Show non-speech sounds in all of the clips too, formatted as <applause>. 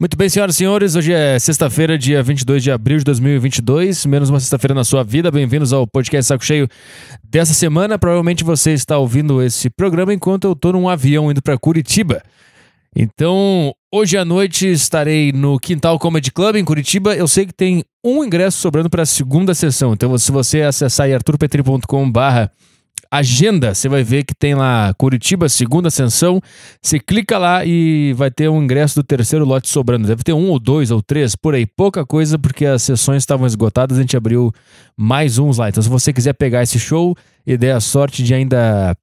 Muito bem, senhoras e senhores, hoje é sexta-feira, dia 22 de abril de 2022, menos uma sexta-feira na sua vida. Bem-vindos ao podcast Saco Cheio dessa semana. Provavelmente você está ouvindo esse programa enquanto eu estou num avião indo para Curitiba. Então, hoje à noite estarei no Quintal Comedy Club em Curitiba. Eu sei que tem um ingresso sobrando para a segunda sessão. Então, se você acessar arturpetri.com/barra agenda, você vai ver que tem lá Curitiba, segunda ascensão. Você clica lá e vai ter um ingresso do terceiro lote sobrando. Deve ter um ou dois ou três, por aí. Pouca coisa, porque as sessões estavam esgotadas, a gente abriu mais uns lá. Então, se você quiser pegar esse show e der a sorte de ainda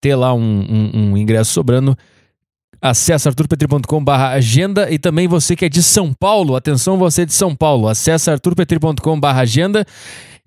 ter lá um, um, um ingresso sobrando, Acesse arturpetri.com barra agenda e também você que é de São Paulo, atenção você é de São Paulo, acesse arturpetri.com barra agenda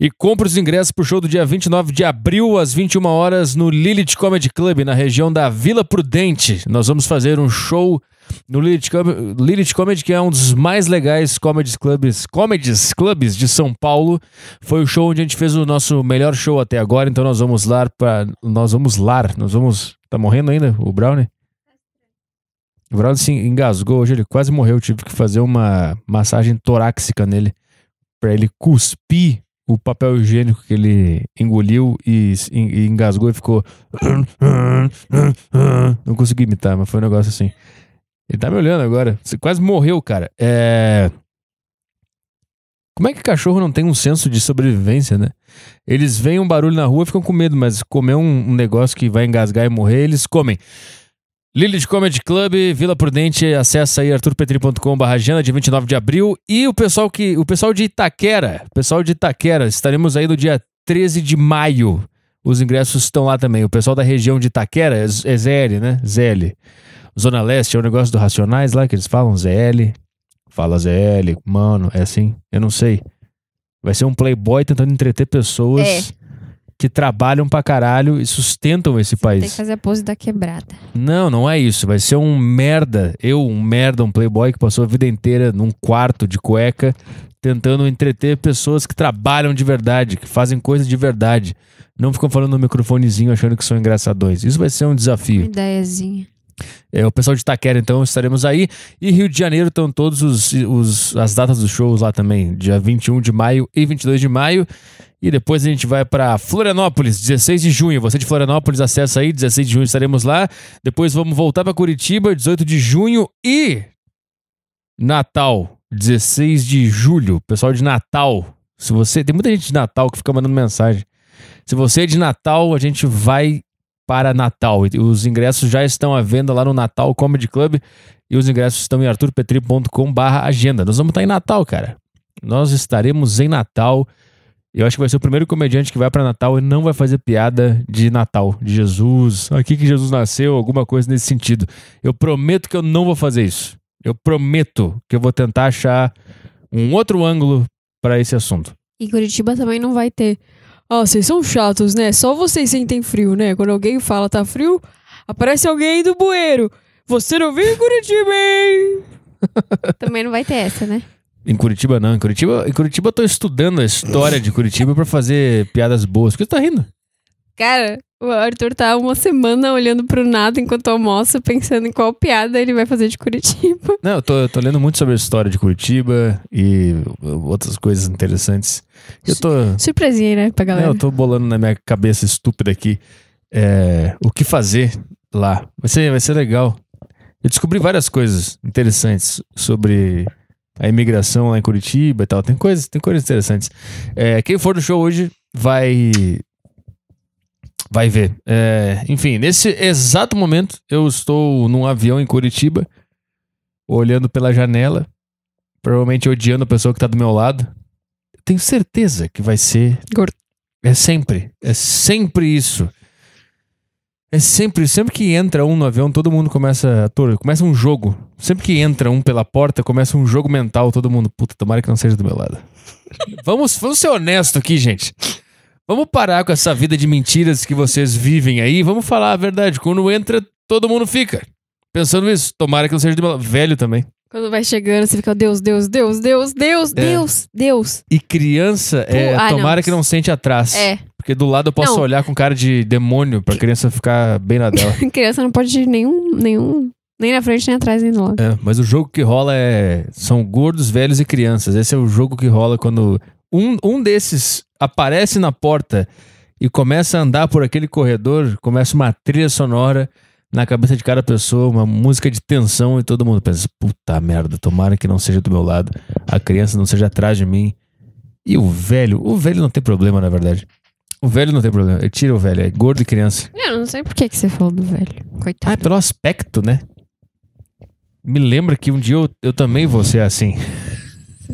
e compre os ingressos para o show do dia 29 de abril, às 21 horas, no Lilith Comedy Club, na região da Vila Prudente. Nós vamos fazer um show no Lilith, Com Lilith Comedy, que é um dos mais legais comedy clubs, comedies clubs de São Paulo. Foi o show onde a gente fez o nosso melhor show até agora, então nós vamos lá para nós vamos lá, nós vamos Tá morrendo ainda o Brownie? O Brownie se engasgou hoje, ele quase morreu, tive que fazer uma massagem torácica nele para ele cuspir o papel higiênico que ele engoliu e, e engasgou e ficou. Não consegui imitar, mas foi um negócio assim. Ele tá me olhando agora. Você quase morreu, cara. É. Como é que cachorro não tem um senso de sobrevivência, né? Eles veem um barulho na rua ficam com medo, mas comer um, um negócio que vai engasgar e morrer, eles comem. Lilith Comedy Club, Vila Prudente, acessa aí arturpetri.com.br agenda de 29 de abril. E o pessoal que. O pessoal de Itaquera, pessoal de Itaquera, estaremos aí no dia 13 de maio. Os ingressos estão lá também. O pessoal da região de Itaquera é, é ZL, né? ZL. Zona Leste é o um negócio do Racionais lá que eles falam, ZL. Fala ZL, mano, é assim? Eu não sei. Vai ser um playboy tentando entreter pessoas. É que trabalham pra caralho e sustentam esse Você país. Tem que fazer a pose da quebrada. Não, não é isso. Vai ser um merda. Eu, um merda, um playboy que passou a vida inteira num quarto de cueca tentando entreter pessoas que trabalham de verdade, que fazem coisas de verdade. Não ficam falando no microfonezinho achando que são engraçadões. Isso vai ser um desafio. Uma ideiazinha. É, o pessoal de Itaquera, então, estaremos aí. E Rio de Janeiro estão todas os, os, as datas dos shows lá também, dia 21 de maio e 22 de maio. E depois a gente vai para Florianópolis, 16 de junho. Você de Florianópolis acessa aí, 16 de junho estaremos lá. Depois vamos voltar para Curitiba, 18 de junho e Natal, 16 de julho. Pessoal de Natal, se você tem muita gente de Natal que fica mandando mensagem. Se você é de Natal, a gente vai para Natal. Os ingressos já estão à venda lá no Natal Comedy Club e os ingressos estão em arturpetri.com/agenda. Nós vamos estar tá em Natal, cara. Nós estaremos em Natal. Eu acho que vai ser o primeiro comediante que vai para Natal e não vai fazer piada de Natal, de Jesus, aqui que Jesus nasceu, alguma coisa nesse sentido. Eu prometo que eu não vou fazer isso. Eu prometo que eu vou tentar achar um outro ângulo para esse assunto. E Curitiba também não vai ter. Ah, oh, vocês são chatos, né? Só vocês sentem frio, né? Quando alguém fala tá frio, aparece alguém do bueiro. Você não viu Curitiba, hein? <laughs> também não vai ter essa, né? Em Curitiba não, em Curitiba, em Curitiba eu tô estudando a história de Curitiba para fazer piadas boas. Por que você tá rindo? Cara, o Arthur tá uma semana olhando pro nada enquanto almoça, pensando em qual piada ele vai fazer de Curitiba. Não, eu tô, eu tô lendo muito sobre a história de Curitiba e uh, outras coisas interessantes. Eu tô. Surpresinha, né, pra galera? Não, eu tô bolando na minha cabeça estúpida aqui é, o que fazer lá. Vai ser, vai ser legal. Eu descobri várias coisas interessantes sobre a imigração lá em Curitiba e tal. Tem coisas, tem coisas interessantes. É, quem for no show hoje vai vai ver. É, enfim, nesse exato momento eu estou num avião em Curitiba, olhando pela janela, provavelmente odiando a pessoa que está do meu lado. Tenho certeza que vai ser. Gordo. É sempre, é sempre isso. É sempre, sempre que entra um no avião, todo mundo começa a tor começa um jogo. Sempre que entra um pela porta, começa um jogo mental, todo mundo, puta, tomara que não seja do meu lado. <laughs> vamos, vamos ser honesto aqui, gente. Vamos parar com essa vida de mentiras que vocês vivem aí, vamos falar a verdade. Quando entra, todo mundo fica pensando nisso. Tomara que não seja do meu lado. Velho também. Quando vai chegando, você fica, Deus, Deus, Deus, Deus, Deus, é. Deus, Deus. E criança, é, Pô, ah, tomara não. que não sente atrás. É. Porque do lado eu posso não. olhar com cara de demônio pra criança ficar bem na dela. <laughs> criança não pode ir nenhum, nenhum, nem na frente, nem atrás, nem no lado. É, mas o jogo que rola é. São gordos, velhos e crianças. Esse é o jogo que rola quando um, um desses aparece na porta e começa a andar por aquele corredor, começa uma trilha sonora na cabeça de cada pessoa, uma música de tensão e todo mundo pensa: puta merda, tomara que não seja do meu lado, a criança não seja atrás de mim. E o velho, o velho não tem problema, na verdade. O velho não tem problema, tira o velho, é gordo e criança. É, eu não sei por que, que você falou do velho, coitado. Ah, é pelo aspecto, né? Me lembra que um dia eu, eu também vou ser assim.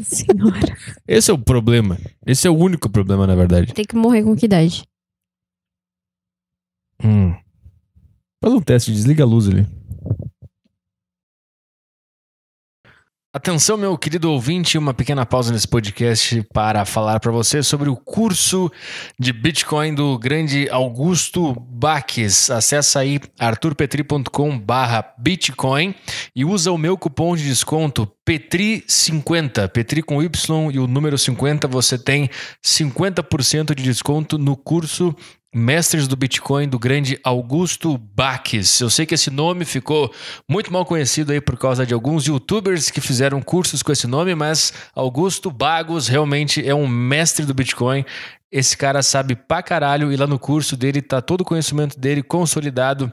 Senhora. Esse é o problema. Esse é o único problema, na verdade. Tem que morrer com que idade? Hum. Faz um teste, desliga a luz ali. Atenção, meu querido ouvinte, uma pequena pausa nesse podcast para falar para você sobre o curso de Bitcoin do grande Augusto Baques. Acesse aí arturpetri.com barra Bitcoin e usa o meu cupom de desconto Petri50, Petri com Y e o número 50, você tem 50% de desconto no curso Mestres do Bitcoin do grande Augusto Baques. Eu sei que esse nome ficou muito mal conhecido aí por causa de alguns youtubers que fizeram cursos com esse nome, mas Augusto Bagos realmente é um mestre do Bitcoin. Esse cara sabe pra caralho e lá no curso dele tá todo o conhecimento dele consolidado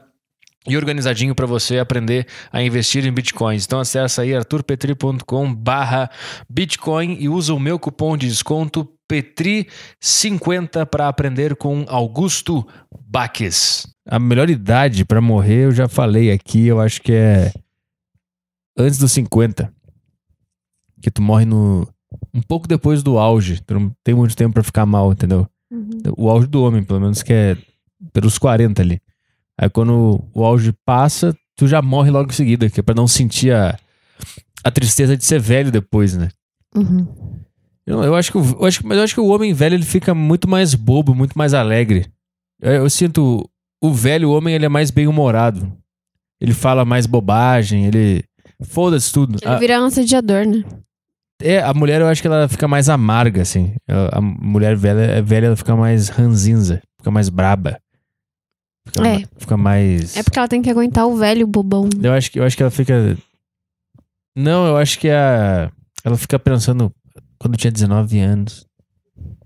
e organizadinho para você aprender a investir em bitcoins. Então acessa aí arturpetri.com/barra bitcoin e usa o meu cupom de desconto Petri, 50 para aprender com Augusto Baques. A melhor idade para morrer, eu já falei aqui, eu acho que é antes dos 50. Que tu morre no um pouco depois do auge, tu não tem muito tempo para ficar mal, entendeu? Uhum. O auge do homem, pelo menos que é pelos 40 ali. Aí quando o auge passa, tu já morre logo em seguida, que é para não sentir a, a tristeza de ser velho depois, né? Uhum. Eu, eu acho que, eu acho, mas eu acho que o homem velho ele fica muito mais bobo, muito mais alegre. Eu, eu sinto o velho homem ele é mais bem humorado. Ele fala mais bobagem, ele foda-se tudo. Ele a, um assediador, né? É, a mulher eu acho que ela fica mais amarga, assim. A, mulher velha, é velha ela fica mais ranzinza, fica mais braba. Fica, é. fica mais. É porque ela tem que aguentar o velho bobão. Eu acho que, eu acho que ela fica. Não, eu acho que a. Ela fica pensando, quando eu tinha 19 anos.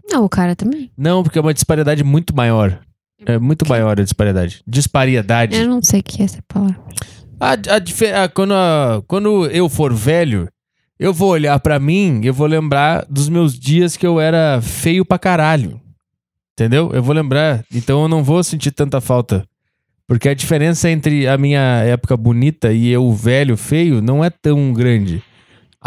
Não, o cara também. Não, porque é uma disparidade muito maior. É muito que... maior a disparidade. Disparidade. Eu não sei o que é essa palavra. A, a, a, quando, a, quando eu for velho, eu vou olhar para mim, eu vou lembrar dos meus dias que eu era feio pra caralho. Entendeu? Eu vou lembrar. Então eu não vou sentir tanta falta. Porque a diferença entre a minha época bonita e eu velho feio não é tão grande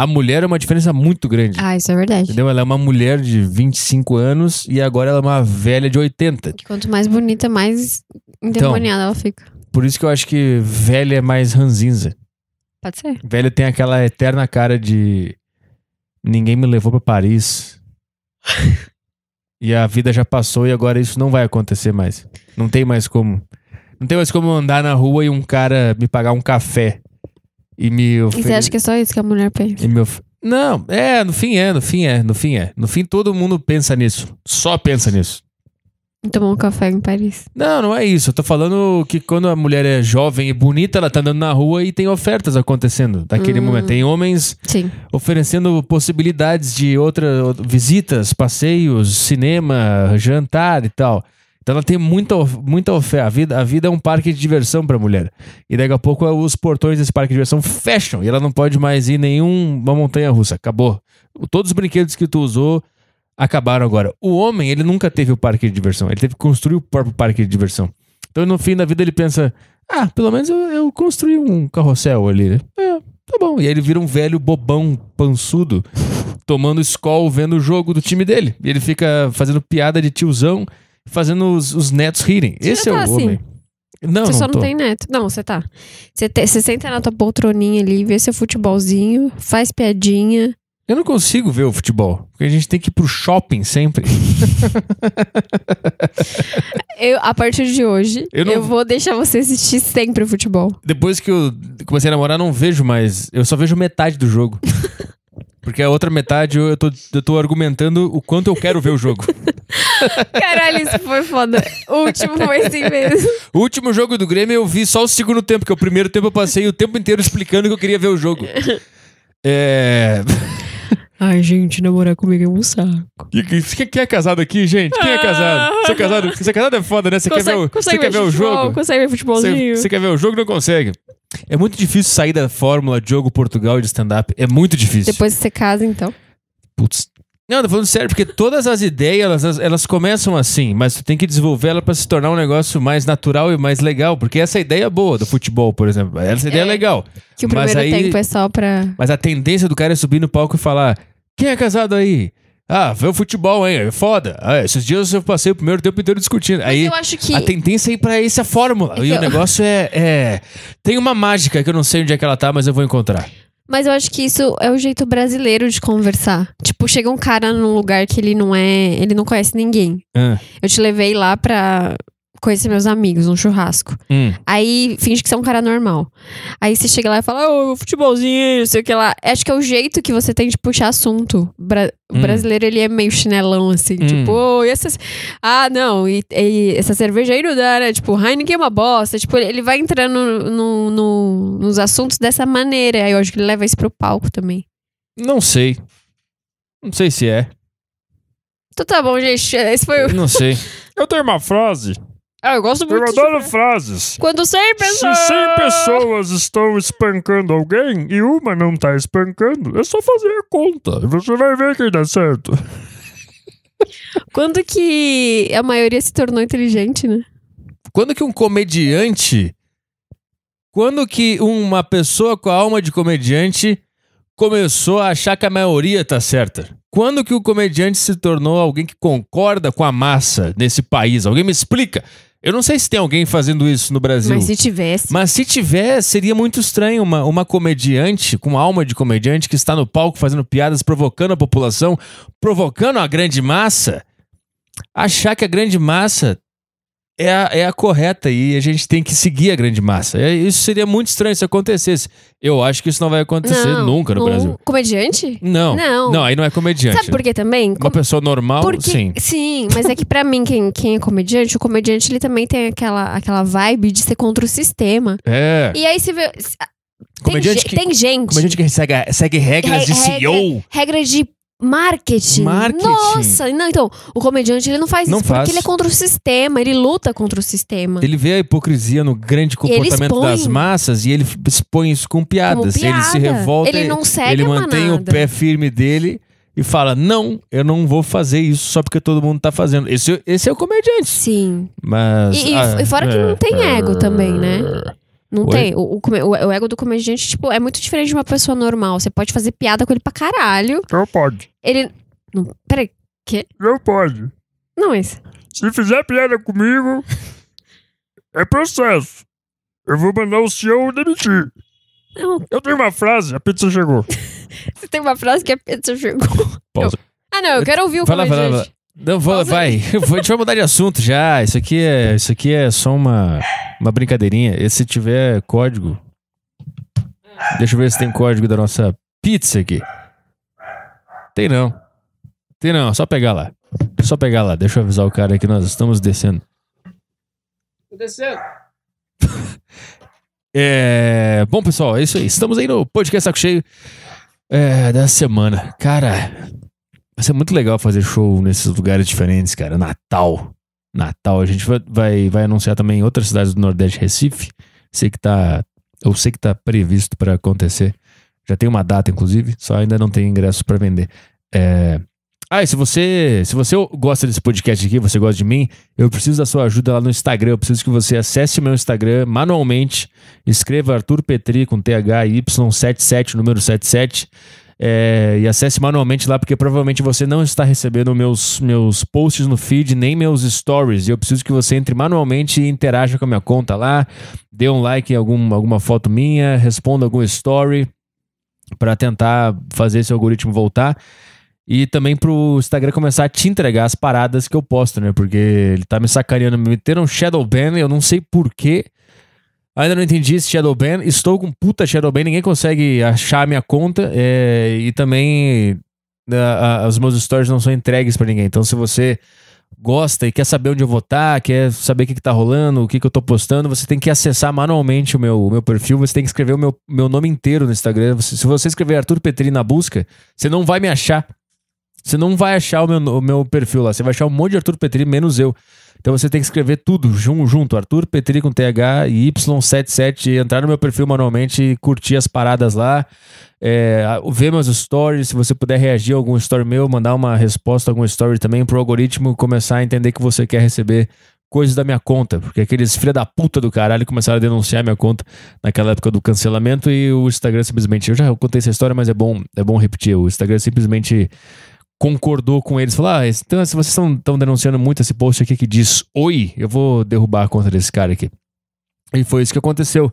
a mulher é uma diferença muito grande. Ah, isso é verdade. Entendeu? Ela é uma mulher de 25 anos e agora ela é uma velha de 80. quanto mais bonita, mais endemoniada então, ela fica. Por isso que eu acho que velha é mais ranzinza. Pode ser. Velha tem aquela eterna cara de ninguém me levou para Paris. <laughs> e a vida já passou e agora isso não vai acontecer mais. Não tem mais como. Não tem mais como andar na rua e um cara me pagar um café. E me você acha que é só isso que a mulher pensa? Of... Não, é, no fim é, no fim é, no fim é. No fim todo mundo pensa nisso. Só pensa nisso. Tomou um café em Paris. Não, não é isso. Eu tô falando que quando a mulher é jovem e bonita, ela tá andando na rua e tem ofertas acontecendo naquele hum. momento. Tem homens Sim. oferecendo possibilidades de outras visitas, passeios, cinema, jantar e tal. Então ela tem muita, muita fé. A vida, a vida é um parque de diversão para a mulher. E daqui a pouco é, os portões desse parque de diversão fecham e ela não pode mais ir nenhuma montanha russa. Acabou. Todos os brinquedos que tu usou acabaram agora. O homem, ele nunca teve o parque de diversão. Ele teve que construir o próprio parque de diversão. Então no fim da vida ele pensa: ah, pelo menos eu, eu construí um carrossel ali, É, tá bom. E aí ele vira um velho bobão pançudo tomando escol vendo o jogo do time dele. E ele fica fazendo piada de tiozão fazendo os, os netos rirem. Você Esse é tá o assim. homem. Não, você não só tô. não tem neto. Não, você tá. Você, te, você senta na tua poltroninha ali, vê seu futebolzinho, faz piadinha. Eu não consigo ver o futebol, porque a gente tem que ir pro shopping sempre. <laughs> eu, a partir de hoje, eu, não... eu, vou deixar você assistir sempre o futebol. Depois que eu comecei a namorar, não vejo mais. Eu só vejo metade do jogo. <laughs> Porque a outra metade eu tô, eu tô argumentando o quanto eu quero ver o jogo. <laughs> Caralho, isso foi foda. O último foi assim mesmo. O último jogo do Grêmio eu vi só o segundo tempo, porque é o primeiro tempo eu passei o tempo inteiro explicando que eu queria ver o jogo. É. Ai, gente, namorar comigo é um saco. E, quem é casado aqui, gente? Quem é ah. casado? Você é casado, você é, casado é foda, né? Você consegue, quer ver o, você quer ver futebol, o jogo? Consegue ver futebolzinho? Você, você quer ver o jogo não consegue. É muito difícil sair da fórmula Diogo Portugal de stand-up. É muito difícil. Depois que você casa, então. Putz. Não, tô falando sério, porque todas as ideias, elas, elas começam assim, mas tu tem que desenvolver ela para se tornar um negócio mais natural e mais legal, porque essa é ideia é boa do futebol, por exemplo. Essa ideia é, é legal. Que o primeiro aí, tempo é só pra... Mas a tendência do cara é subir no palco e falar, quem é casado aí? Ah, vê o futebol, hein? É foda. Ah, esses dias eu passei o primeiro tempo inteiro discutindo. Mas Aí, eu acho que... A tendência é ir pra essa fórmula. Então... E o então- negócio é, é... Tem uma mágica que eu não sei onde é que ela tá, mas eu vou encontrar. Mas eu acho que isso é o jeito brasileiro de conversar. Tipo, chega um cara num lugar que ele não é. Ele não conhece ninguém. Ah. Eu te levei lá pra conhecer meus amigos num churrasco. Hum. Aí finge que você é um cara normal. Aí você chega lá e fala, ô, oh, futebolzinho, não sei o que lá. Acho que é o jeito que você tem de puxar assunto. Bra hum. O brasileiro, ele é meio chinelão, assim, hum. tipo, oh, essas... Ah, não, e, e, essa cerveja aí não dá, né? Tipo, Heineken é uma bosta. Tipo, ele vai entrando no, no, nos assuntos dessa maneira. Aí eu acho que ele leva isso pro palco também. Não sei. Não sei se é. Então tá bom, gente. Esse foi o... Eu não sei. eu <laughs> tenho é uma frase... Ah, eu gosto muito. Mandando de... frases. Quando 100 pessoas. Se 100 pessoas estão espancando alguém e uma não tá espancando, é só fazer a conta. E você vai ver quem dá certo. <laughs> Quando que a maioria se tornou inteligente, né? Quando que um comediante. Quando que uma pessoa com a alma de comediante começou a achar que a maioria tá certa? Quando que o comediante se tornou alguém que concorda com a massa nesse país? Alguém me explica. Eu não sei se tem alguém fazendo isso no Brasil. Mas se tivesse. Mas se tiver, seria muito estranho uma, uma comediante com alma de comediante que está no palco fazendo piadas, provocando a população, provocando a grande massa, achar que a grande massa é a, é a correta e a gente tem que seguir a grande massa. É, isso seria muito estranho se acontecesse. Eu acho que isso não vai acontecer não, nunca no um Brasil. Comediante? Não. Não. Não, aí não é comediante. Sabe por quê também? Uma Com... pessoa normal, Porque... sim. Sim, mas é que pra mim, quem, quem é comediante, o comediante ele também tem aquela, aquela vibe de ser contra o sistema. É. E aí você vê. Comediante tem, que, tem gente. Comediante que segue, segue regras Re, de regra, CEO. Regras de Marketing. Marketing. Nossa, não, então, o comediante ele não faz não isso faz. porque ele é contra o sistema, ele luta contra o sistema. Ele vê a hipocrisia no grande comportamento das massas e ele expõe isso com piadas. Piada. Ele se revolta, ele não segue ele mantém manada. o pé firme dele e fala: "Não, eu não vou fazer isso só porque todo mundo tá fazendo". Esse, esse é o comediante. Sim. Mas e, ah, e fora que não é. tem ego também, né? Não Oi? tem. O, o, o, ego do comediante, tipo, é muito diferente de uma pessoa normal. Você pode fazer piada com ele pra caralho. Não pode. Ele. Não, peraí, quê? Não pode. Não, mas. Se fizer piada comigo, é processo. Eu vou mandar o senhor demitir. Não. Eu tenho uma frase, a pizza chegou. <laughs> Você tem uma frase que a pizza chegou. Pausa. Ah, não, eu quero ouvir o fala, comediante. Fala, fala. Não, vou, vai. vai. a gente vai mudar de assunto já. Isso aqui é, isso aqui é só uma, uma brincadeirinha. E se tiver código. Deixa eu ver se tem código da nossa pizza aqui. Tem não. Tem não, só pegar lá. Só pegar lá. Deixa eu avisar o cara que nós estamos descendo. Tô descendo. <laughs> é... Bom, pessoal, é isso aí. Estamos aí no podcast Saco Cheio é, da semana. Cara, Vai ser muito legal fazer show nesses lugares diferentes, cara. Natal. Natal. A gente vai, vai, vai anunciar também em outras cidades do Nordeste, Recife. Sei que tá. Eu sei que tá previsto para acontecer. Já tem uma data, inclusive, só ainda não tem ingresso para vender. É... Ah, e se você, se você gosta desse podcast aqui, você gosta de mim, eu preciso da sua ajuda lá no Instagram. Eu preciso que você acesse o meu Instagram manualmente. Escreva Arthur Petri com THY77, número 77. É, e acesse manualmente lá, porque provavelmente você não está recebendo meus, meus posts no feed, nem meus stories. E eu preciso que você entre manualmente e interaja com a minha conta lá, dê um like em algum, alguma foto minha, responda algum story para tentar fazer esse algoritmo voltar. E também pro Instagram começar a te entregar as paradas que eu posto, né? Porque ele tá me sacaneando, me meteram um shadow ban, eu não sei porquê. Ainda não entendi esse Shadow Ban. Estou com puta Shadow Ban, ninguém consegue achar a minha conta. É, e também né, a, a, os meus stories não são entregues para ninguém. Então, se você gosta e quer saber onde eu vou estar, tá, quer saber o que, que tá rolando, o que, que eu tô postando, você tem que acessar manualmente o meu, o meu perfil, você tem que escrever o meu, meu nome inteiro no Instagram. Você, se você escrever Arthur Petri na busca, você não vai me achar. Você não vai achar o meu, o meu perfil lá. Você vai achar um monte de Arthur Petri, menos eu. Então você tem que escrever tudo junto. Arthur Petri com TH e Y77. Entrar no meu perfil manualmente, curtir as paradas lá. É, ver meus stories. Se você puder reagir a algum story meu, mandar uma resposta a algum story também pro algoritmo começar a entender que você quer receber coisas da minha conta, porque aqueles filha da puta do caralho começaram a denunciar minha conta naquela época do cancelamento e o Instagram simplesmente, eu já contei essa história, mas é bom, é bom repetir, o Instagram simplesmente concordou com eles, falou: ah, então, se vocês estão denunciando muito esse post aqui que diz oi, eu vou derrubar a conta desse cara aqui. E foi isso que aconteceu.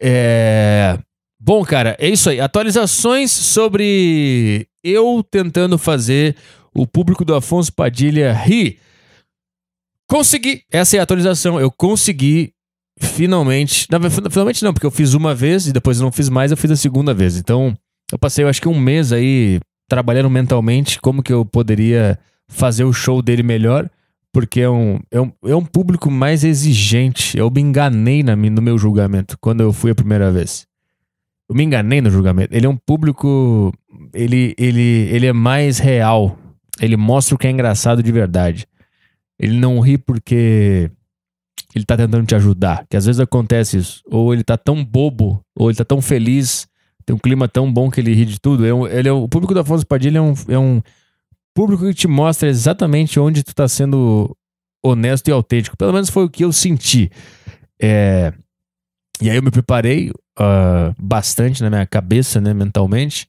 É... Bom, cara, é isso aí. Atualizações sobre eu tentando fazer o público do Afonso Padilha rir. Consegui! Essa é a atualização. Eu consegui finalmente. Não, finalmente não, porque eu fiz uma vez e depois não fiz mais, eu fiz a segunda vez. Então, eu passei, eu acho que um mês aí trabalhando mentalmente como que eu poderia fazer o show dele melhor, porque é um, é um, é um público mais exigente. Eu me enganei na, no meu julgamento quando eu fui a primeira vez. Eu me enganei no julgamento. Ele é um público. Ele, ele, ele é mais real. Ele mostra o que é engraçado de verdade. Ele não ri porque ele tá tentando te ajudar. Que às vezes acontece isso. Ou ele tá tão bobo, ou ele tá tão feliz tem um clima tão bom que ele ri de tudo. É ele é, o público do Afonso Padilha é um, é um público que te mostra exatamente onde tu tá sendo honesto e autêntico. Pelo menos foi o que eu senti. É, e aí eu me preparei uh, bastante na minha cabeça, né, mentalmente,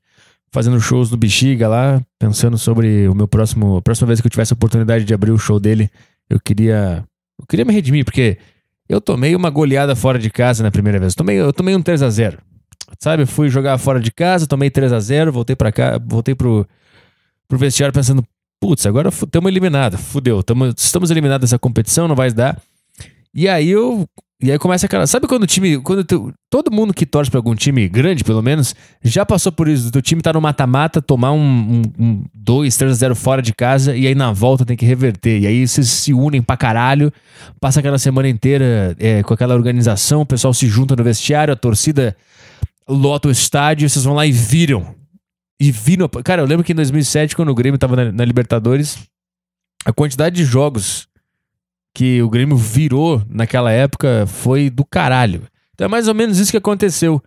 fazendo shows no Bexiga lá, pensando sobre o meu próximo, a próxima vez que eu tivesse a oportunidade de abrir o show dele, eu queria, eu queria me redimir, porque eu tomei uma goleada fora de casa na primeira vez. Eu tomei, eu tomei um 3 a 0 Sabe? Fui jogar fora de casa, tomei 3 a 0 voltei para cá, voltei pro, pro vestiário pensando, putz, agora estamos eliminados, fudeu, tamo, estamos eliminados dessa competição, não vai dar. E aí eu. E aí começa aquela. Sabe quando o time. Quando tu, todo mundo que torce pra algum time grande, pelo menos, já passou por isso. O time tá no mata-mata, tomar um 2, 3 a 0 fora de casa, e aí na volta tem que reverter. E aí vocês se unem pra caralho, passa aquela semana inteira é, com aquela organização, o pessoal se junta no vestiário, a torcida lota o estádio, vocês vão lá e viram. E viram. Cara, eu lembro que em 2007, quando o Grêmio tava na, na Libertadores, a quantidade de jogos que o Grêmio virou naquela época foi do caralho. Então é mais ou menos isso que aconteceu.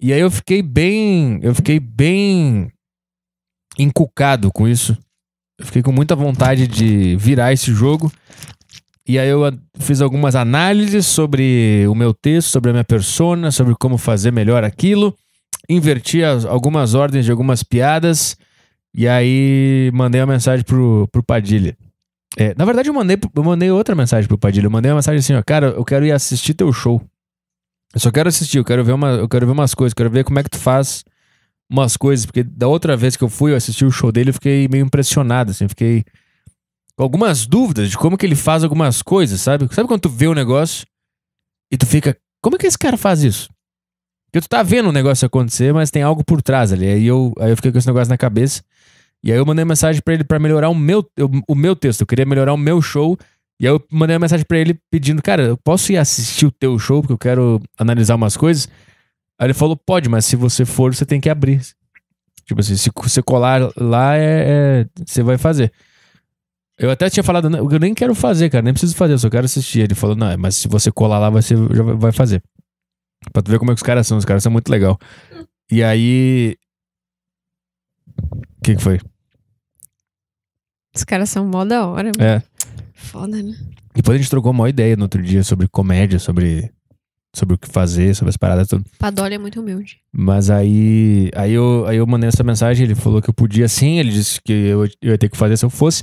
E aí eu fiquei bem, eu fiquei bem encucado com isso. Eu fiquei com muita vontade de virar esse jogo. E aí eu fiz algumas análises sobre o meu texto, sobre a minha persona, sobre como fazer melhor aquilo. Inverti as, algumas ordens de algumas piadas. E aí mandei uma mensagem pro, pro Padilha. É, na verdade, eu mandei, eu mandei outra mensagem pro Padilha. Eu mandei uma mensagem assim, ó, cara, eu quero ir assistir teu show. Eu só quero assistir, eu quero ver, uma, eu quero ver umas coisas, quero ver como é que tu faz umas coisas, porque da outra vez que eu fui, eu assisti o show dele, eu fiquei meio impressionado, assim, fiquei algumas dúvidas de como que ele faz algumas coisas, sabe? Sabe quando tu vê um negócio e tu fica, como é que esse cara faz isso? Porque tu tá vendo o um negócio acontecer, mas tem algo por trás ali. Aí eu, aí eu fiquei com esse negócio na cabeça. E aí eu mandei mensagem para ele para melhorar o meu, o, o meu texto. Eu queria melhorar o meu show. E aí eu mandei uma mensagem para ele pedindo, cara, eu posso ir assistir o teu show porque eu quero analisar umas coisas? Aí ele falou, pode, mas se você for, você tem que abrir. Tipo assim, se você colar lá, é, é, você vai fazer. Eu até tinha falado, eu nem quero fazer, cara, nem preciso fazer, eu só quero assistir. Ele falou, não, mas se você colar lá, você já vai fazer. Pra tu ver como é que os caras são, os caras são muito legal. E aí. O que, que foi? Os caras são mó da hora. Mano. É. Foda, né? Depois a gente trocou uma ideia no outro dia sobre comédia, sobre sobre o que fazer, sobre as paradas tudo. Padoli é muito humilde. Mas aí, aí eu, aí eu mandei essa mensagem, ele falou que eu podia sim, ele disse que eu, eu ia ter que fazer se eu fosse.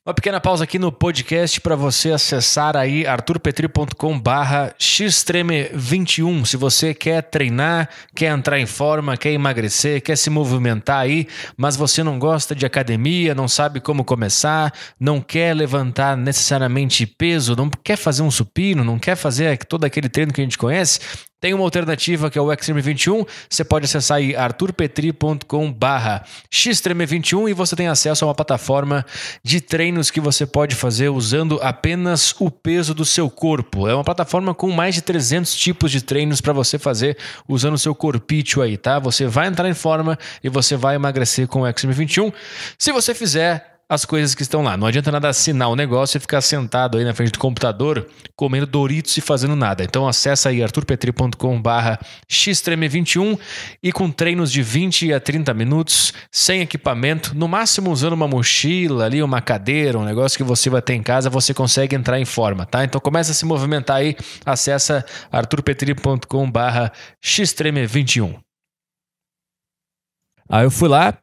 Uma pequena pausa aqui no podcast para você acessar aí arturpetri.com barra xtreme21. Se você quer treinar, quer entrar em forma, quer emagrecer, quer se movimentar aí, mas você não gosta de academia, não sabe como começar, não quer levantar necessariamente peso, não quer fazer um supino, não quer fazer todo aquele treino que a gente conhece, tem uma alternativa que é o Xtreme 21. Você pode acessar aí arturpetri.com barra xtreme21 e você tem acesso a uma plataforma de treino treinos que você pode fazer usando apenas o peso do seu corpo. É uma plataforma com mais de 300 tipos de treinos para você fazer usando o seu corpício aí, tá? Você vai entrar em forma e você vai emagrecer com o X21 se você fizer as coisas que estão lá. Não adianta nada assinar o negócio e ficar sentado aí na frente do computador comendo Doritos e fazendo nada. Então acessa aí arturpetri.com barra xtreme21 e com treinos de 20 a 30 minutos, sem equipamento, no máximo usando uma mochila ali, uma cadeira, um negócio que você vai ter em casa, você consegue entrar em forma, tá? Então começa a se movimentar aí, acessa arturpetri.com barra xtreme21. Aí eu fui lá,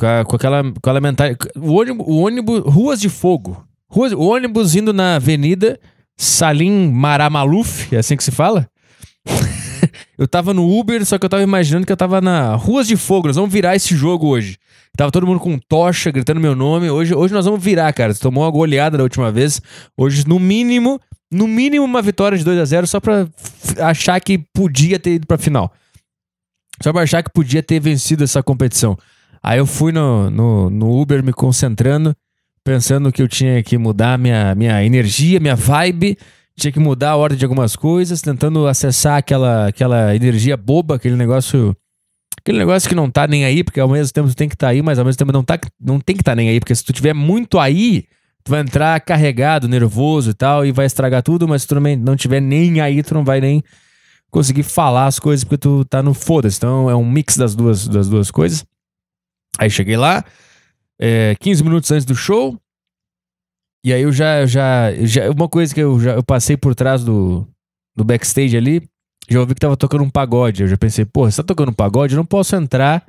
com, a, com aquela, com aquela mentalidade. O ônibus, o ônibus, ruas de fogo. Ruas, o ônibus indo na avenida Salim Maramaluf, é assim que se fala? <laughs> eu tava no Uber, só que eu tava imaginando que eu tava na Ruas de Fogo. Nós vamos virar esse jogo hoje. Tava todo mundo com tocha, gritando meu nome. Hoje, hoje nós vamos virar, cara. Você tomou uma goleada da última vez. Hoje, no mínimo, no mínimo uma vitória de 2 a 0 só pra achar que podia ter ido pra final. Só pra achar que podia ter vencido essa competição. Aí eu fui no, no, no Uber me concentrando, pensando que eu tinha que mudar minha, minha energia, minha vibe, tinha que mudar a ordem de algumas coisas, tentando acessar aquela, aquela energia boba, aquele negócio. Aquele negócio que não tá nem aí, porque ao mesmo tempo tu tem que estar tá aí, mas ao mesmo tempo não, tá, não tem que estar tá nem aí, porque se tu tiver muito aí, tu vai entrar carregado, nervoso e tal, e vai estragar tudo, mas se tu não tiver nem aí, tu não vai nem conseguir falar as coisas, porque tu tá no foda-se. Então é um mix das duas, das duas coisas. Aí cheguei lá, é, eh, 15 minutos antes do show. E aí eu já, já, já uma coisa que eu já eu passei por trás do, do backstage ali, já ouvi que tava tocando um pagode. Eu já pensei, porra, se tá tocando um pagode, eu não posso entrar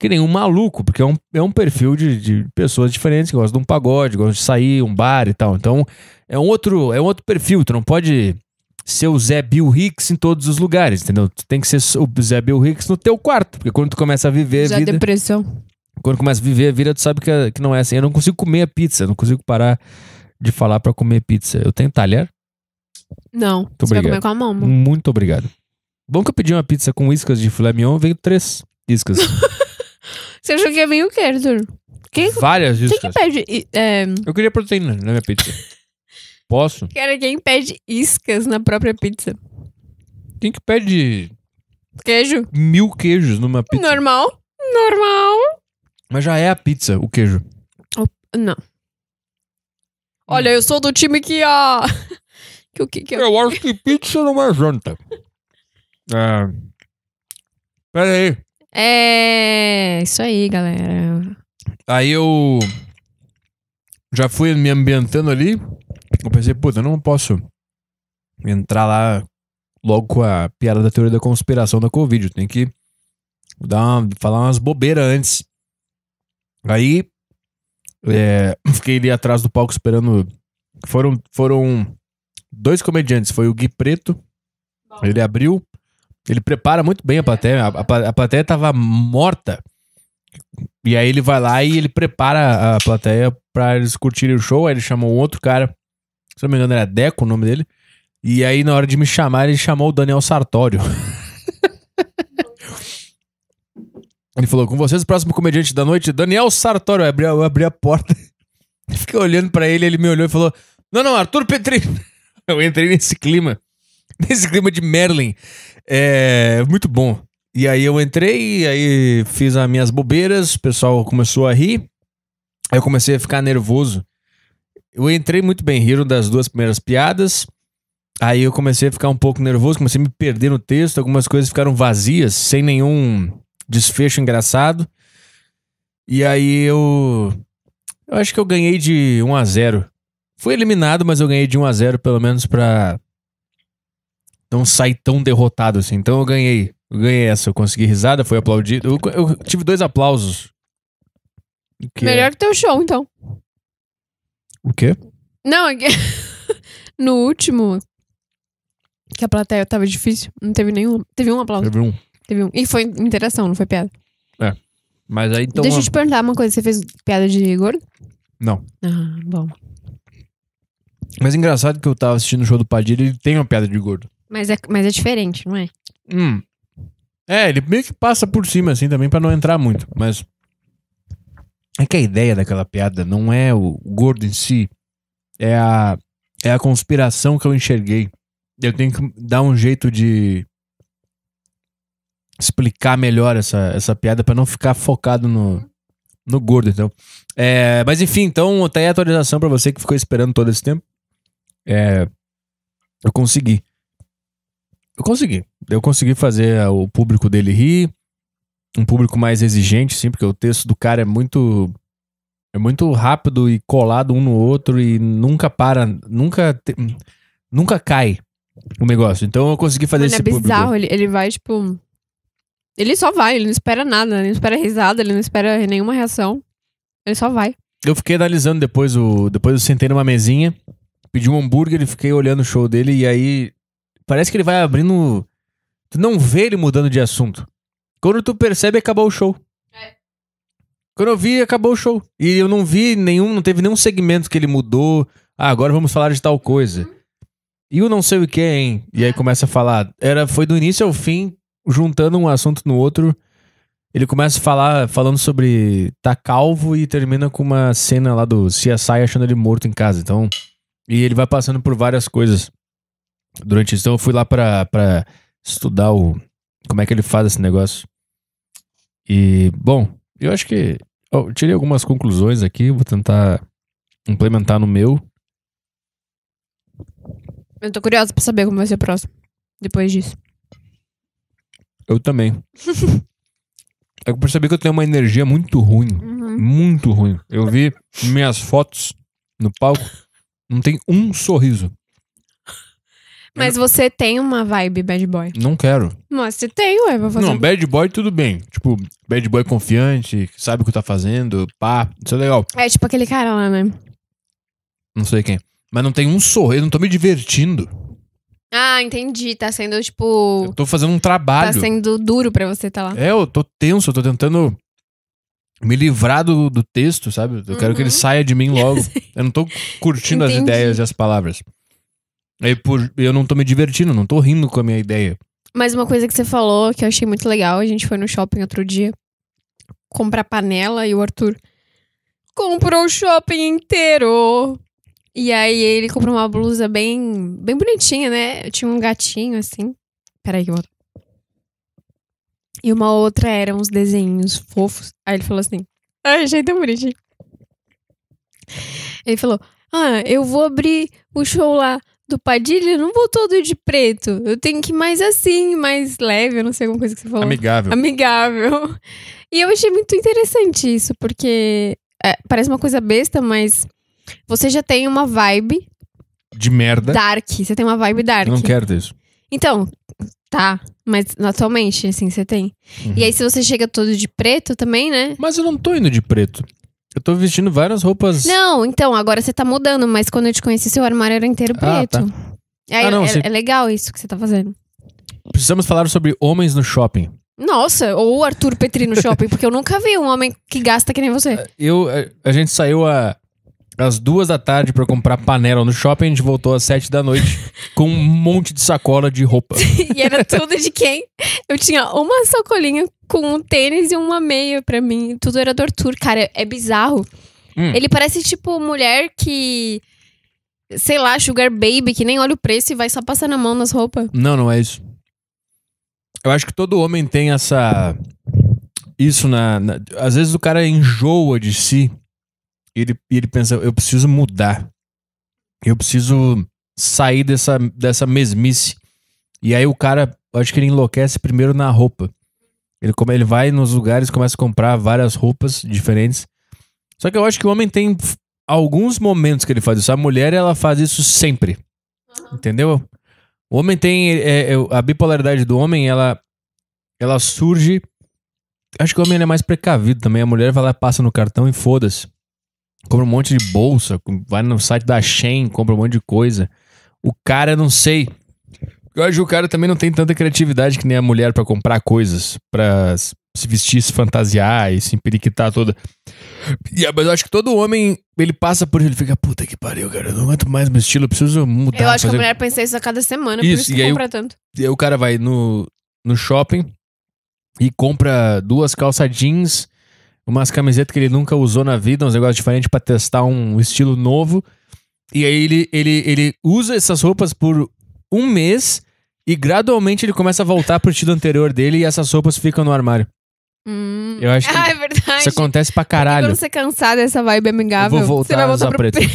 que nem um maluco, porque é um, é um perfil de, de pessoas diferentes que gostam de um pagode, gostam de sair, um bar e tal. Então, é um outro, é um outro perfil, tu não pode ser o Zé Bill Hicks em todos os lugares, entendeu? Tu tem que ser o Zé Bill Hicks no teu quarto, porque quando tu começa a viver Já a vida... depressão quando começa a viver a vida, tu sabe que, é, que não é assim. Eu não consigo comer a pizza, não consigo parar de falar para comer pizza. Eu tenho talher? Não. Muito você obrigado. vai comer com a mão. Muito obrigado. Bom que eu pedi uma pizza com iscas de filé mignon, veio três iscas. <laughs> você achou que ia vir o quê, Arthur? Quem, Várias iscas. Quem que pede... É... Eu queria proteína na minha pizza. <laughs> Posso? Cara, quem pede iscas na própria pizza? Quem que pede... Queijo? Mil queijos numa pizza. Normal. Normal. Mas já é a pizza, o queijo. Oh, não. Olha, eu sou do time que a. <laughs> que o que, que é? Eu acho que pizza não é janta. É. <laughs> Pera aí. É. Isso aí, galera. Aí eu. Já fui me ambientando ali. Eu pensei, puta, eu não posso entrar lá logo com a piada da teoria da conspiração da Covid. Eu tenho que dar uma, falar umas bobeiras antes. Aí é, <laughs> fiquei ali atrás do palco esperando. Foram, foram dois comediantes. Foi o Gui Preto. Ele abriu. Ele prepara muito bem a é. plateia. A, a, a plateia tava morta. E aí ele vai lá e ele prepara a plateia pra eles curtirem o show. Aí ele chamou um outro cara. Se não me engano, era Deco o nome dele. E aí, na hora de me chamar, ele chamou o Daniel Sartório. <laughs> Ele falou: com vocês, o próximo comediante da noite, Daniel Sartório. Eu abri, eu abri a porta. <laughs> Fiquei olhando para ele, ele me olhou e falou: Não, não, Arthur Petri <laughs> Eu entrei nesse clima. Nesse clima de Merlin. É muito bom. E aí eu entrei, aí fiz as minhas bobeiras, o pessoal começou a rir. Aí eu comecei a ficar nervoso. Eu entrei muito bem, riram das duas primeiras piadas. Aí eu comecei a ficar um pouco nervoso, comecei a me perder no texto, algumas coisas ficaram vazias, sem nenhum desfecho engraçado. E aí eu. Eu acho que eu ganhei de 1 a 0 Fui eliminado, mas eu ganhei de 1 a 0 pelo menos pra não sair tão derrotado assim. Então eu ganhei. Eu ganhei essa, eu consegui risada, foi aplaudido. Eu, eu tive dois aplausos. Que é? Melhor é... que teu show, então. O quê? Não, é <laughs> no último, que a plateia tava difícil, não teve nenhum. Teve um aplauso. Teve um. Teve um. E foi interação, não foi piada. É. Mas aí então. Deixa eu te perguntar uma coisa. Você fez piada de gordo? Não. Ah, bom. Mas engraçado que eu tava assistindo o show do Padilha ele tem uma piada de gordo. Mas é, mas é diferente, não é? Hum. É, ele meio que passa por cima, assim, também, para não entrar muito. Mas. É que a ideia daquela piada não é o gordo em si. É a. É a conspiração que eu enxerguei. Eu tenho que dar um jeito de explicar melhor essa, essa piada para não ficar focado no, no gordo, então. É, mas enfim, então tá aí a atualização para você que ficou esperando todo esse tempo. É, eu consegui. Eu consegui. Eu consegui fazer o público dele rir. Um público mais exigente, sim, porque o texto do cara é muito. É muito rápido e colado um no outro e nunca para, nunca. Te, nunca cai o negócio. Então eu consegui fazer Mano, esse é bizarro, público. ele, ele vai, tipo, ele só vai, ele não espera nada, ele não espera risada, ele não espera nenhuma reação. Ele só vai. Eu fiquei analisando depois o. Depois eu sentei numa mesinha, pedi um hambúrguer e fiquei olhando o show dele, e aí. Parece que ele vai abrindo. Tu não vê ele mudando de assunto. Quando tu percebe, acabou o show. É. Quando eu vi, acabou o show. E eu não vi nenhum, não teve nenhum segmento que ele mudou. Ah, agora vamos falar de tal coisa. Uhum. E o não sei o que, hein? E aí é. começa a falar. Era, foi do início ao fim, juntando um assunto no outro. Ele começa a falar, falando sobre tá calvo e termina com uma cena lá do CSI achando ele morto em casa. Então, e ele vai passando por várias coisas durante isso. Então, eu fui lá pra, estudar o, como é que ele faz esse negócio. E, bom, eu acho que. Eu tirei algumas conclusões aqui, vou tentar implementar no meu. Eu tô curiosa pra saber como vai ser o próximo, depois disso. Eu também. <laughs> eu percebi que eu tenho uma energia muito ruim. Uhum. Muito ruim. Eu vi minhas fotos no palco, não tem um sorriso. Mas você tem uma vibe bad boy. Não quero. Mas você tem, ué, vou fazer. Não, bad boy tudo bem. Tipo, bad boy confiante, sabe o que tá fazendo, pá, isso é legal. É tipo aquele cara lá, né? Não sei quem. Mas não tem um sorriso, não tô me divertindo. Ah, entendi. Tá sendo, tipo. Eu tô fazendo um trabalho. Tá sendo duro pra você estar tá lá. É, eu tô tenso, eu tô tentando me livrar do, do texto, sabe? Eu uhum. quero que ele uhum. saia de mim logo. <laughs> eu não tô curtindo entendi. as ideias e as palavras. E é por, eu não tô me divertindo, não tô rindo com a minha ideia. Mas uma coisa que você falou que eu achei muito legal, a gente foi no shopping outro dia comprar panela e o Arthur comprou o shopping inteiro. E aí ele comprou uma blusa bem, bem bonitinha, né? Tinha um gatinho assim. Peraí que eu E uma outra era uns desenhos fofos. Aí ele falou assim: Ai, achei tão bonitinho. Ele falou: Ah, eu vou abrir o show lá do Padilha, não vou todo de preto. Eu tenho que ir mais assim, mais leve, eu não sei alguma coisa que você falou. Amigável. Amigável. E eu achei muito interessante isso, porque é, parece uma coisa besta, mas você já tem uma vibe. De merda. Dark. Você tem uma vibe dark. Eu não quero disso. Então, tá. Mas atualmente, assim, você tem. Uhum. E aí, se você chega todo de preto também, né? Mas eu não tô indo de preto. Eu tô vestindo várias roupas. Não, então, agora você tá mudando, mas quando eu te conheci, seu armário era inteiro preto. Ah, tá. ah, não, é, é, legal isso que você tá fazendo. Precisamos falar sobre homens no shopping. Nossa, ou Arthur Petri no shopping, <laughs> porque eu nunca vi um homem que gasta que nem você. Eu, a, a gente saiu a, às duas da tarde para comprar panela no shopping, a gente voltou às sete da noite <laughs> com um monte de sacola de roupa. e era tudo de quem? Eu tinha uma sacolinha com um tênis e uma meia para mim. Tudo era do Arthur, cara, é bizarro. Hum. Ele parece tipo mulher que sei lá, sugar baby, que nem olha o preço e vai só passar na mão nas roupas. Não, não é isso. Eu acho que todo homem tem essa isso na, na às vezes o cara enjoa de si e ele, ele pensa: eu preciso mudar. Eu preciso sair dessa, dessa mesmice. E aí o cara, acho que ele enlouquece primeiro na roupa. Ele, como, ele vai nos lugares, começa a comprar várias roupas diferentes. Só que eu acho que o homem tem alguns momentos que ele faz isso. A mulher, ela faz isso sempre. Uhum. Entendeu? O homem tem. É, é, é, a bipolaridade do homem, ela, ela surge. Acho que o homem é mais precavido também. A mulher vai lá, passa no cartão e foda-se compra um monte de bolsa, vai no site da Shein, compra um monte de coisa. O cara, não sei. Eu acho que o cara também não tem tanta criatividade que nem a mulher para comprar coisas, para se vestir, se fantasiar e se emperiquitar toda. E, mas eu acho que todo homem, ele passa por isso, ele fica, puta que pariu, cara, eu não aguento mais meu estilo, eu preciso mudar. Eu acho fazer... que a mulher pensa isso a cada semana, isso, por isso que compra tanto. E aí o cara vai no, no shopping e compra duas calça jeans, umas camisetas que ele nunca usou na vida, uns negócios diferentes para testar um estilo novo. E aí ele, ele, ele usa essas roupas por um mês e gradualmente ele começa a voltar pro estilo anterior dele e essas roupas ficam no armário. Hum. Eu acho <laughs> que ah, é verdade. isso acontece pra caralho. Quando você é cansar dessa vibe é amigável, vou voltar você vai voltar pro preto. preto. <laughs>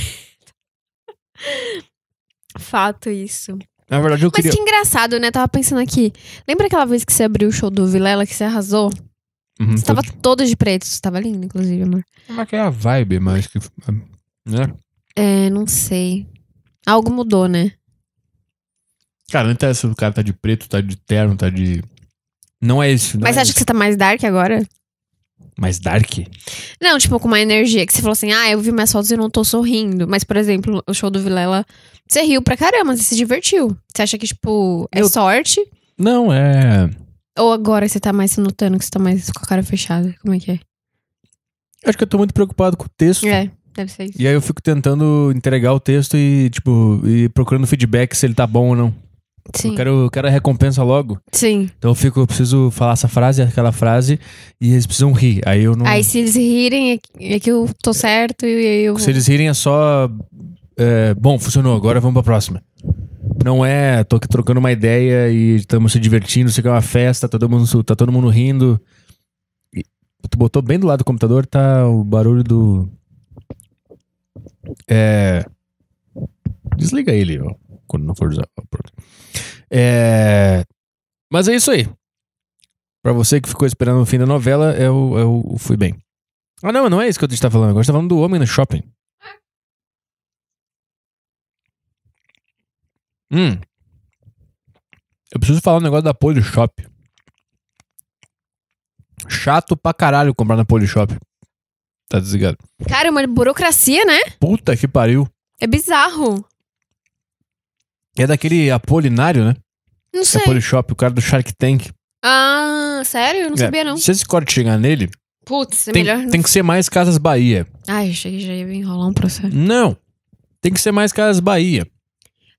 Fato isso. Na verdade, eu Mas que engraçado, né? Tava pensando aqui. Lembra aquela vez que você abriu o show do Vilela que você arrasou? Uhum, você tava todo... todo de preto, você tava lindo, inclusive, amor. Como é que é a vibe, mas que. É, né? É, não sei. Algo mudou, né? Cara, não interessa se o cara tá de preto, tá de terno, tá de. Não é isso. Não mas é acha isso. que você tá mais dark agora? Mais dark? Não, tipo, com uma energia que você falou assim, ah, eu vi minhas fotos e não tô sorrindo. Mas, por exemplo, o show do Vilela, você riu pra caramba, você se divertiu. Você acha que, tipo, é eu... sorte? Não, é. Ou agora você tá mais se notando que você tá mais com a cara fechada? Como é que é? Acho que eu tô muito preocupado com o texto. É, deve ser isso. E aí eu fico tentando entregar o texto e, tipo, e procurando feedback se ele tá bom ou não. Sim. Eu quero, eu quero a recompensa logo. Sim. Então eu fico, eu preciso falar essa frase, aquela frase, e eles precisam rir. Aí eu não. Aí se eles rirem, é que é eu tô certo e aí eu. Se eles rirem é só. É, bom, funcionou, agora vamos pra próxima. Não é, tô trocando uma ideia e estamos se divertindo, sei que é uma festa, tá todo mundo, tá todo mundo rindo. E tu botou bem do lado do computador, tá o barulho do. É. Desliga ele, ó, quando não for usar. É. Mas é isso aí. Pra você que ficou esperando o fim da novela, eu, é eu é fui bem. Ah, não, não é isso que eu estava tá falando. Agora eu estava tá falando do homem no shopping. Hum. Eu preciso falar um negócio da Polishop. Chato pra caralho comprar na Polishop. Tá desligado. Cara, é uma burocracia, né? Puta que pariu. É bizarro. É daquele Apolinário, né? Não é sei. É Polishop, o cara do Shark Tank. Ah, sério? Não é. sabia, não. Se esse corte chegar nele. Putz, é tem, melhor. Tem que ser mais Casas Bahia. Ai, achei que já ia enrolar um processo. Não! Tem que ser mais Casas Bahia.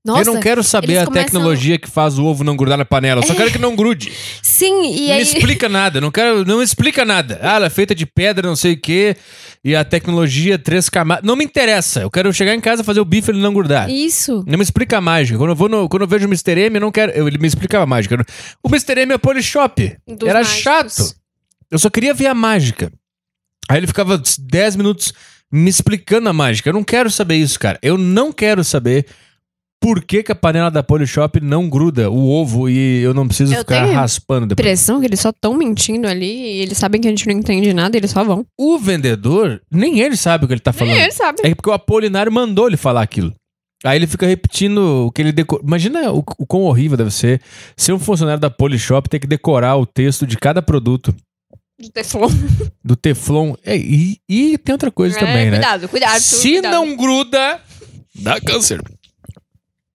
Nossa, eu não quero saber a começam... tecnologia que faz o ovo não grudar na panela. Eu só é. quero que não grude. Sim, e não aí... Não explica <laughs> nada. Não quero, não explica nada. Ah, ela é feita de pedra, não sei o quê. E a tecnologia três camadas. Não me interessa. Eu quero chegar em casa fazer o bife e ele não grudar. Isso. Não me explica a mágica. Quando eu, vou no, quando eu vejo o Mr. M, eu não quero. Eu, ele me explicava a mágica. O Mr. M é Polishop. Dos Era mágicos. chato. Eu só queria ver a mágica. Aí ele ficava 10 minutos me explicando a mágica. Eu não quero saber isso, cara. Eu não quero saber por que, que a panela da Polishop não gruda o ovo e eu não preciso eu ficar raspando depois? Impressão que eles só estão mentindo ali e eles sabem que a gente não entende nada, eles só vão. O vendedor, nem ele sabe o que ele tá falando. Nem ele sabe. É porque o Apolinário mandou ele falar aquilo. Aí ele fica repetindo o que ele decorou. Imagina o, o quão horrível deve ser ser um funcionário da Polishop ter que decorar o texto de cada produto. Do Teflon. <laughs> Do Teflon. É, e, e tem outra coisa é, também, cuidado, né? Cuidado, cuidado. Se cuidado. não gruda, dá câncer.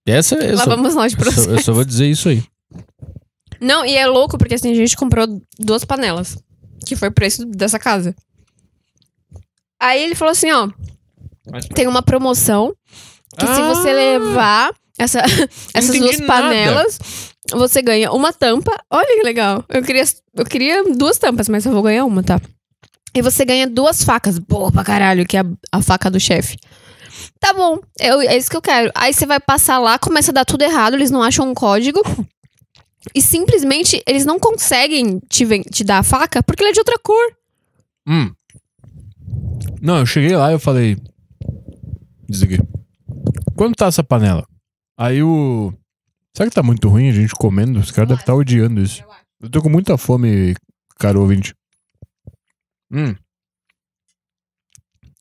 Essa é Lá vamos nós de processo. Eu só vou dizer isso aí. Não, e é louco porque assim, a gente comprou duas panelas, que foi o preço dessa casa. Aí ele falou assim, ó, tem uma promoção que ah, se você ah! levar essa, <laughs> essas duas panelas, nada. você ganha uma tampa. Olha que legal. Eu queria, eu queria duas tampas, mas eu vou ganhar uma, tá? E você ganha duas facas. Boa pra caralho, que é a, a faca do chefe. Tá bom, eu, é isso que eu quero. Aí você vai passar lá, começa a dar tudo errado, eles não acham um código. E simplesmente eles não conseguem te, te dar a faca porque ele é de outra cor. Hum. Não, eu cheguei lá e eu falei. Desliguei. Quanto tá essa panela? Aí o. Será que tá muito ruim a gente comendo? Os caras devem estar tá odiando isso. Eu, eu tô com muita fome, caro ouvinte. Hum.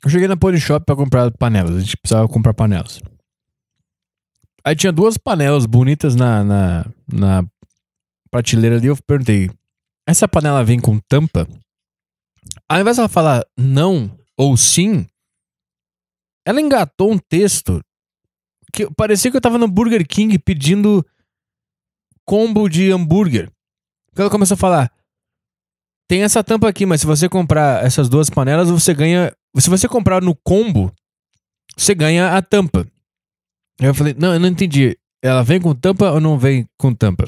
Eu cheguei na Polishop para comprar panelas. A gente precisava comprar panelas. Aí tinha duas panelas bonitas na, na, na prateleira ali. Eu perguntei: essa panela vem com tampa? Ao invés ela falar não ou sim, ela engatou um texto que parecia que eu tava no Burger King pedindo combo de hambúrguer. Ela começou a falar: tem essa tampa aqui, mas se você comprar essas duas panelas, você ganha se você comprar no combo, você ganha a tampa. Eu falei, não, eu não entendi. Ela vem com tampa ou não vem com tampa?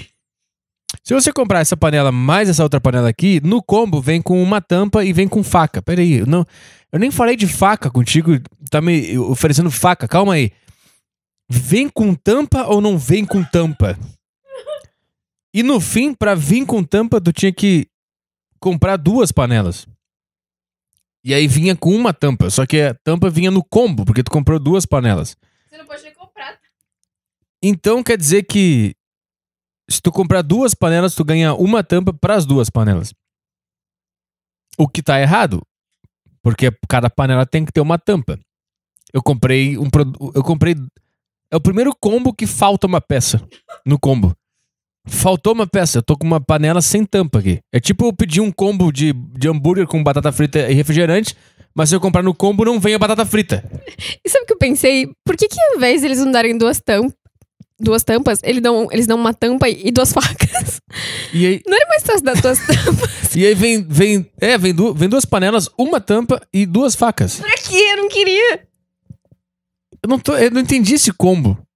Se você comprar essa panela mais essa outra panela aqui, no combo vem com uma tampa e vem com faca. Peraí, eu, não, eu nem falei de faca contigo, tá me oferecendo faca, calma aí. Vem com tampa ou não vem com tampa? E no fim, para vir com tampa, tu tinha que comprar duas panelas. E aí vinha com uma tampa, só que a tampa vinha no combo, porque tu comprou duas panelas. Você não pode nem comprar. Tá? Então quer dizer que se tu comprar duas panelas, tu ganha uma tampa para as duas panelas. O que tá errado, porque cada panela tem que ter uma tampa. Eu comprei um eu comprei é o primeiro combo que falta uma peça no combo. Faltou uma peça, eu tô com uma panela sem tampa aqui. É tipo eu pedir um combo de, de hambúrguer com batata frita e refrigerante, mas se eu comprar no combo não vem a batata frita. <laughs> E sabe o que eu pensei? Por que que ao invés deles não darem duas tampas, duas tampas, eles dão, eles dão uma tampa e duas <laughs> facas. E aí... Não era é mais fácil dar duas <laughs> tampas. e aí vem, vem, é, vem, du vem duas panelas, uma tampa e duas facas. Pra quê? Eu não queria. Eu não, tô, eu não entendi esse combo.